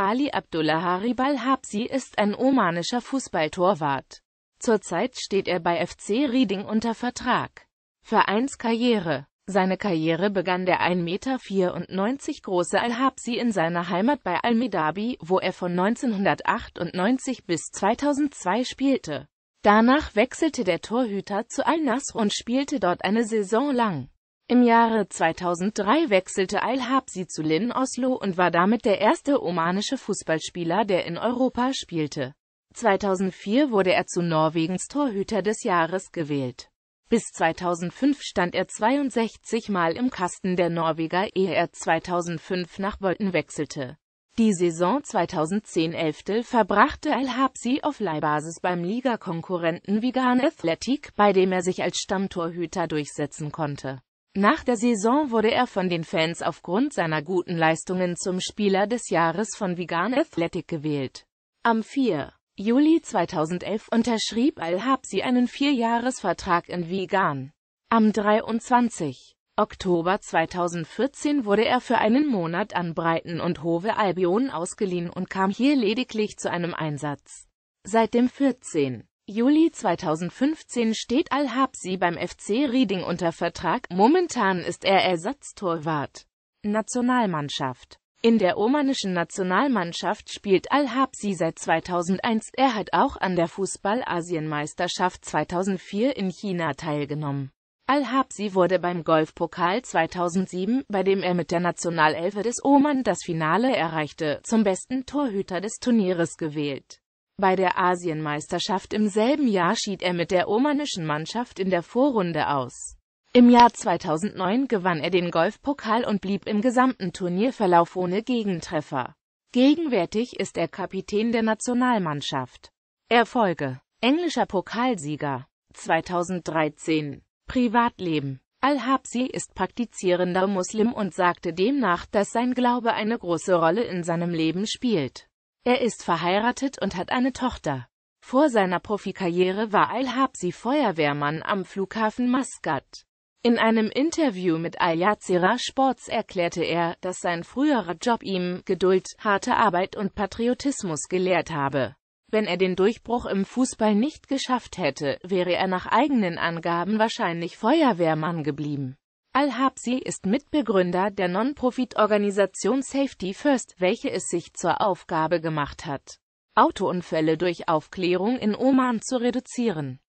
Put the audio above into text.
Ali Abdullah Haribal Habsi ist ein omanischer Fußballtorwart. Zurzeit steht er bei FC Reading unter Vertrag. Vereinskarriere Seine Karriere begann der 1,94 Meter große Al-Habsi in seiner Heimat bei al midabi wo er von 1998 bis 2002 spielte. Danach wechselte der Torhüter zu Al-Nasr und spielte dort eine Saison lang. Im Jahre 2003 wechselte Al-Habsi zu Lin Oslo und war damit der erste omanische Fußballspieler, der in Europa spielte. 2004 wurde er zu Norwegens Torhüter des Jahres gewählt. Bis 2005 stand er 62 Mal im Kasten der Norweger, ehe er 2005 nach Bolton wechselte. Die Saison 2010-11 verbrachte Al-Habsi auf Leihbasis beim Ligakonkurrenten Vigan Athletic, bei dem er sich als Stammtorhüter durchsetzen konnte. Nach der Saison wurde er von den Fans aufgrund seiner guten Leistungen zum Spieler des Jahres von Vegan Athletic gewählt. Am 4. Juli 2011 unterschrieb Al-Habsi einen Vierjahresvertrag in Vegan. Am 23. Oktober 2014 wurde er für einen Monat an Breiten und Hove Albion ausgeliehen und kam hier lediglich zu einem Einsatz. Seit dem 14. Juli 2015 steht Al-Habsi beim FC Reading unter Vertrag, momentan ist er Ersatztorwart. Nationalmannschaft In der omanischen Nationalmannschaft spielt Al-Habsi seit 2001, er hat auch an der Fußball-Asienmeisterschaft 2004 in China teilgenommen. Al-Habsi wurde beim Golfpokal 2007, bei dem er mit der Nationalelfe des Oman das Finale erreichte, zum besten Torhüter des Turnieres gewählt. Bei der Asienmeisterschaft im selben Jahr schied er mit der omanischen Mannschaft in der Vorrunde aus. Im Jahr 2009 gewann er den Golfpokal und blieb im gesamten Turnierverlauf ohne Gegentreffer. Gegenwärtig ist er Kapitän der Nationalmannschaft. Erfolge Englischer Pokalsieger 2013 Privatleben Al-Habsi ist praktizierender Muslim und sagte demnach, dass sein Glaube eine große Rolle in seinem Leben spielt. Er ist verheiratet und hat eine Tochter. Vor seiner Profikarriere war Al-Habsi Feuerwehrmann am Flughafen Maskat. In einem Interview mit Al Jazeera Sports erklärte er, dass sein früherer Job ihm Geduld, harte Arbeit und Patriotismus gelehrt habe. Wenn er den Durchbruch im Fußball nicht geschafft hätte, wäre er nach eigenen Angaben wahrscheinlich Feuerwehrmann geblieben. Al-Habsi ist Mitbegründer der Non-Profit-Organisation Safety First, welche es sich zur Aufgabe gemacht hat, Autounfälle durch Aufklärung in Oman zu reduzieren